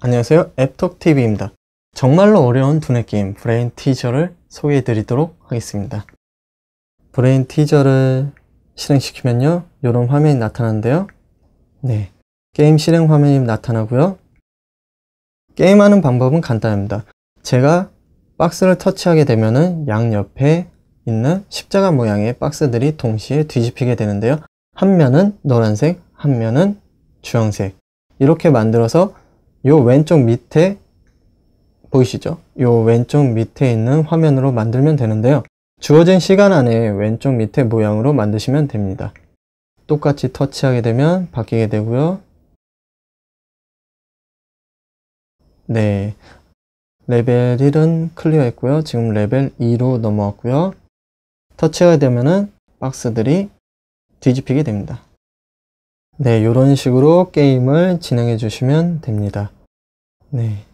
안녕하세요 앱톡TV입니다 정말로 어려운 두뇌 게임 브레인 티저를 소개해 드리도록 하겠습니다 브레인 티저를 실행시키면요 이런 화면이 나타나는데요 네, 게임 실행 화면이 나타나고요 게임하는 방법은 간단합니다 제가 박스를 터치하게 되면은 양옆에 있는 십자가 모양의 박스들이 동시에 뒤집히게 되는데요 한 면은 노란색, 한 면은 주황색 이렇게 만들어서 요 왼쪽 밑에 보이시죠? 요 왼쪽 밑에 있는 화면으로 만들면 되는데요. 주어진 시간 안에 왼쪽 밑에 모양으로 만드시면 됩니다. 똑같이 터치하게 되면 바뀌게 되고요. 네, 레벨 1은 클리어했고요. 지금 레벨 2로 넘어왔고요. 터치하게 되면은 박스들이 뒤집히게 됩니다. 네, 이런 식으로 게임을 진행해 주시면 됩니다. 네.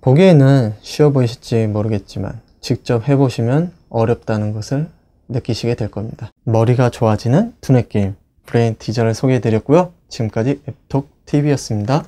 보기에는 쉬워 보이실지 모르겠지만 직접 해보시면 어렵다는 것을 느끼시게 될 겁니다. 머리가 좋아지는 두뇌 게임 브레인 디저를 소개해드렸고요. 지금까지 앱톡TV였습니다.